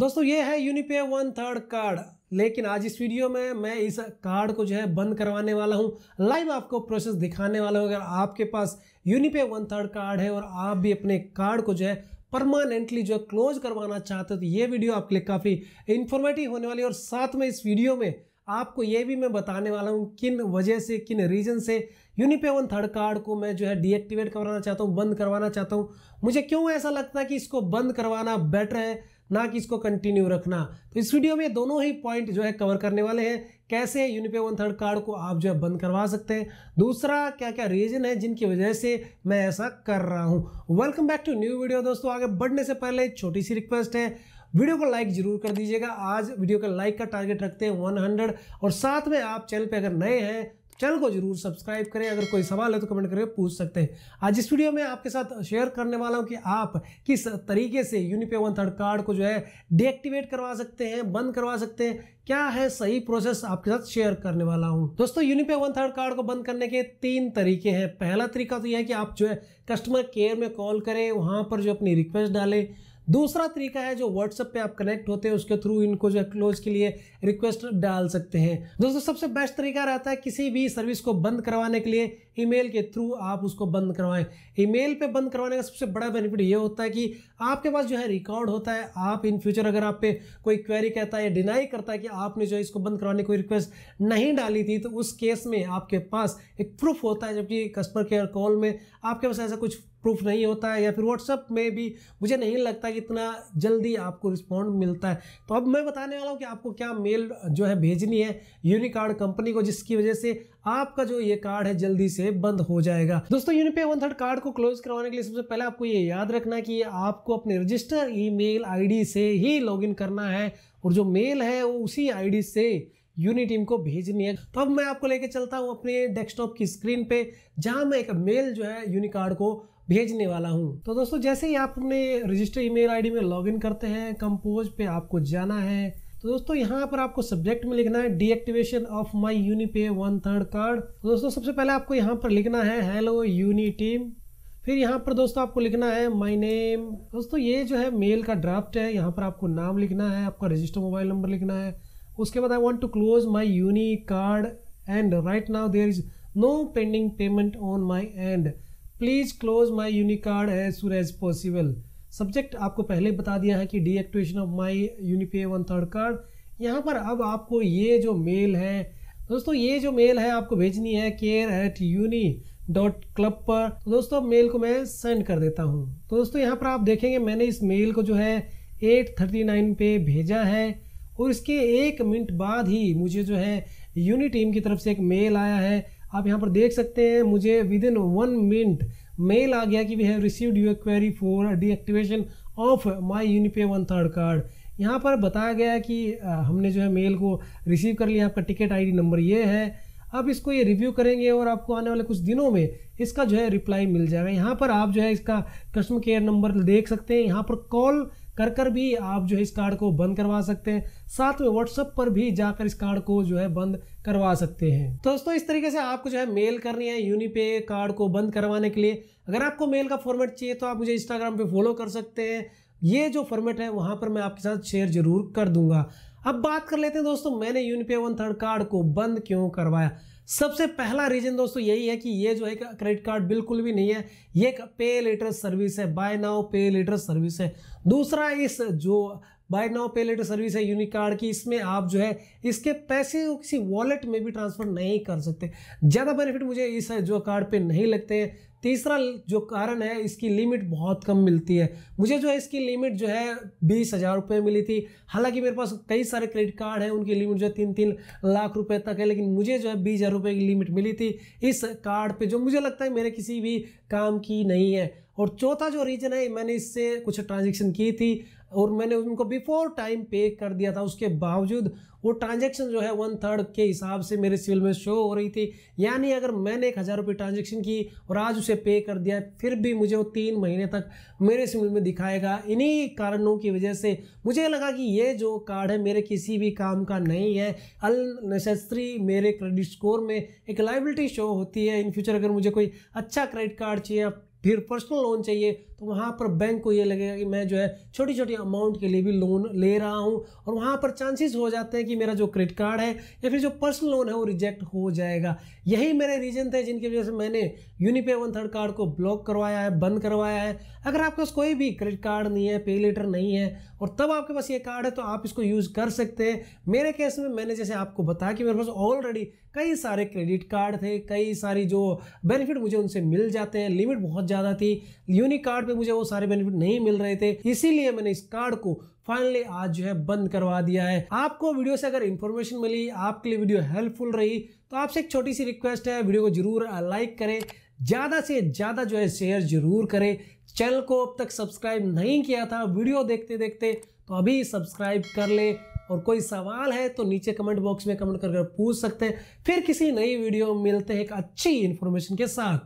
दोस्तों ये है यूनिपे वन थर्ड कार्ड लेकिन आज इस वीडियो में मैं इस कार्ड को जो है बंद करवाने वाला हूँ लाइव आपको प्रोसेस दिखाने वाला हूँ अगर आपके पास यूनिपे वन थर्ड कार्ड है और आप भी अपने कार्ड को जो है परमानेंटली जो है क्लोज करवाना चाहते हो तो ये वीडियो आपके लिए काफ़ी इन्फॉर्मेटिव होने वाली है और साथ में इस वीडियो में आपको ये भी मैं बताने वाला हूँ किन वजह से किन रीजन से यूनिपे वन थर्ड कार्ड को मैं जो है डीएक्टिवेट करवाना चाहता हूँ बंद करवाना चाहता हूँ मुझे क्यों ऐसा लगता है कि इसको बंद करवाना बेटर है ना कि इसको कंटिन्यू रखना तो इस वीडियो में दोनों ही पॉइंट जो है कवर करने वाले हैं कैसे यूनिपे वन थर्ड कार्ड को आप जो है बंद करवा सकते हैं दूसरा क्या क्या रीजन है जिनकी वजह से मैं ऐसा कर रहा हूँ welcome back to new video दोस्तों आगे बढ़ने से पहले एक छोटी सी रिक्वेस्ट है वीडियो को लाइक जरूर कर दीजिएगा आज वीडियो का लाइक का टारगेट रखते हैं 100 और साथ में आप चैनल पे अगर नए हैं चैनल को जरूर सब्सक्राइब करें अगर कोई सवाल है तो कमेंट करके पूछ सकते हैं आज इस वीडियो में आपके साथ शेयर करने वाला हूं कि आप किस तरीके से यूनिपे वन थर्ड कार्ड को जो है डीएक्टिवेट करवा सकते हैं बंद करवा सकते हैं क्या है सही प्रोसेस आपके साथ शेयर करने वाला हूं दोस्तों यूनिपे वन थर्ड कार्ड को बंद करने के तीन तरीके हैं पहला तरीका तो यह है कि आप जो है कस्टमर केयर में कॉल करें वहाँ पर जो अपनी रिक्वेस्ट डालें दूसरा तरीका है जो व्हाट्सएप पे आप कनेक्ट होते हैं उसके थ्रू इनको जो क्लोज के लिए रिक्वेस्ट डाल सकते हैं दोस्तों सबसे बेस्ट तरीका रहता है किसी भी सर्विस को बंद करवाने के लिए ईमेल के थ्रू आप उसको बंद करवाएं ईमेल पे बंद करवाने का सबसे बड़ा बेनिफिट ये होता है कि आपके पास जो है रिकॉर्ड होता है आप इन फ्यूचर अगर आप पे कोई क्वेरी कहता है या डिनाई करता है कि आपने जो है इसको बंद करवाने कोई रिक्वेस्ट नहीं डाली थी तो उस केस में आपके पास एक प्रूफ होता है जबकि कस्टमर केयर कॉल में आपके पास ऐसा कुछ प्रूफ नहीं होता है या फिर व्हाट्सअप में भी मुझे नहीं लगता कि इतना जल्दी आपको रिस्पॉन्ड मिलता है तो अब मैं बताने वाला हूँ कि आपको क्या मेल जो है भेजनी है यूनिकार्ड कंपनी को जिसकी वजह से आपका जो ये कार्ड है जल्दी से बंद हो जाएगा दोस्तों यूनिपे वन थर्ड कार्ड को क्लोज करवाने के लिए सबसे पहले आपको ये याद रखना कि आपको अपने रजिस्टर ईमेल आईडी से ही लॉगिन करना है और जो मेल है वो उसी आईडी से यूनी टीम को भेजनी है तो अब मैं आपको लेके चलता हूँ अपने डेस्कटॉप की स्क्रीन पे जहाँ मैं एक मेल जो है यूनिकार्ड को भेजने वाला हूँ तो दोस्तों जैसे ही आप अपने रजिस्टर ईमेल आईडी में लॉगिन करते हैं कंपोज पे आपको जाना है तो दोस्तों यहाँ पर आपको सब्जेक्ट में लिखना है deactivation of my Unipay one third card तो दोस्तों सबसे पहले आपको यहाँ पर लिखना है हेलो यूनी टीम फिर यहाँ पर दोस्तों आपको लिखना है माई नेम दोस्तों ये जो है मेल का ड्राफ्ट है यहाँ पर आपको नाम लिखना है आपका रजिस्टर मोबाइल नंबर लिखना है उसके बाद I want to close my Uni card and right now there is no pending payment on my and please close my Uni card as soon as possible subject आपको पहले बता दिया है कि deactivation of my Unipay one third card यहाँ पर अब आपको ये जो मेल है दोस्तों ये जो मेल है आपको भेजनी है care at uni dot club पर तो दोस्तों मेल को मैं सेंड कर देता हूँ तो दोस्तों यहाँ पर आप देखेंगे मैंने इस मेल को जो है 8:39 पे भेजा है और इसके एक मिनट बाद ही मुझे जो है यूनी टीम की तरफ से एक मेल आया है आप यहाँ पर देख सकते हैं मुझे within one minute mail आ गया कि we have received your query for deactivation of my Unipay one third card यहाँ पर बताया गया कि हमने जो है मेल को रिसीव कर लिया आपका टिकट आईडी नंबर ये है अब इसको ये रिव्यू करेंगे और आपको आने वाले कुछ दिनों में इसका जो है रिप्लाई मिल जाएगा यहाँ पर आप जो है इसका कस्टमर केयर नंबर देख सकते हैं यहाँ पर कॉल कर कर भी आप जो है इस कार्ड को बंद करवा सकते हैं साथ में व्हाट्सअप पर भी जाकर इस कार्ड को जो है बंद करवा सकते हैं तो दोस्तों इस तरीके से आपको जो है मेल करनी है यूनिपे कार्ड को बंद करवाने के लिए अगर आपको मेल का फॉर्मेट चाहिए तो आप मुझे इंस्टाग्राम पे फॉलो कर सकते हैं ये जो फॉर्मेट है वहाँ पर मैं आपके साथ शेयर जरूर कर दूंगा अब बात कर लेते हैं दोस्तों मैंने यूनिपे वन थर्ड कार्ड को बंद क्यों करवाया सबसे पहला रीजन दोस्तों यही है कि ये जो है क्रेडिट कार्ड बिल्कुल भी नहीं है ये एक पे लेटर सर्विस है buy now pay later service है दूसरा इस जो buy now pay later service है यूनिक कार्ड की इसमें आप जो है इसके पैसे किसी वॉलेट में भी ट्रांसफर नहीं कर सकते ज़्यादा बेनिफिट मुझे इस जो कार्ड पे नहीं लगते हैं तीसरा जो कारण है इसकी लिमिट बहुत कम मिलती है मुझे जो है इसकी लिमिट जो है बीस हज़ार रुपये मिली थी हालांकि मेरे पास कई सारे क्रेडिट कार्ड हैं उनकी लिमिट जो है तीन तीन लाख रुपए तक है लेकिन मुझे जो है बीस हज़ार रुपये की लिमिट मिली थी इस कार्ड पे जो मुझे लगता है मेरे किसी भी काम की नहीं है और चौथा जो रीज़न है मैंने इससे कुछ ट्रांजेक्शन की थी और मैंने उनको बिफोर टाइम पे कर दिया था उसके बावजूद वो ट्रांजेक्शन जो है वन थर्ड के हिसाब से मेरे सिविल में शो हो रही थी यानी अगर मैंने एक हज़ार रुपये ट्रांजेक्शन की और आज उसे पे कर दिया फिर भी मुझे वो तीन महीने तक मेरे सिविल में दिखाएगा इन्हीं कारणों की वजह से मुझे लगा कि ये जो कार्ड है मेरे किसी भी काम का नहीं है अननेसेसरी मेरे क्रेडिट स्कोर में एक लाइबिलिटी शो होती है इन फ्यूचर अगर मुझे कोई अच्छा क्रेडिट कार्ड चाहिए फिर पर्सनल लोन चाहिए तो वहाँ पर बैंक को ये लगेगा कि मैं जो है छोटी छोटी अमाउंट के लिए भी लोन ले रहा हूँ और वहाँ पर चांसेस हो जाते हैं कि मेरा जो क्रेडिट कार्ड है या फिर जो पर्सनल लोन है वो रिजेक्ट हो जाएगा यही मेरे रीजन थे जिनकी वजह से मैंने यूनिपे वन थर्ड कार्ड को ब्लॉक करवाया है बंद करवाया है अगर आपके पास कोई भी क्रेडिट कार्ड नहीं है पे लेटर नहीं है और तब आपके पास ये कार्ड है तो आप इसको यूज़ कर सकते हैं मेरे केस में मैंने जैसे आपको बताया कि मेरे पास ऑलरेडी कई सारे क्रेडिट कार्ड थे कई सारी जो बेनिफिट मुझे उनसे मिल जाते हैं लिमिट बहुत ज़्यादा थी यूनिक कार्ड कार्ड पे मुझे वो सारे बेनिफिट नहीं मिल रहे थे इसीलिए मैंने इस कार्ड को फाइनली आज जो है बंद करवा दिया है आपको वीडियो से अगर इन्फॉर्मेशन मिली आपके लिए वीडियो हेल्पफुल रही तो आपसे एक छोटी सी रिक्वेस्ट है वीडियो को जरूर लाइक करें ज़्यादा से ज़्यादा जो है शेयर जरूर करें चैनल को अब तक सब्सक्राइब नहीं किया था वीडियो देखते देखते तो अभी सब्सक्राइब कर ले और कोई सवाल है तो नीचे कमेंट बॉक्स में कमेंट करके पूछ सकते हैं फिर किसी नई वीडियो में मिलते हैं एक अच्छी इन्फॉर्मेशन के साथ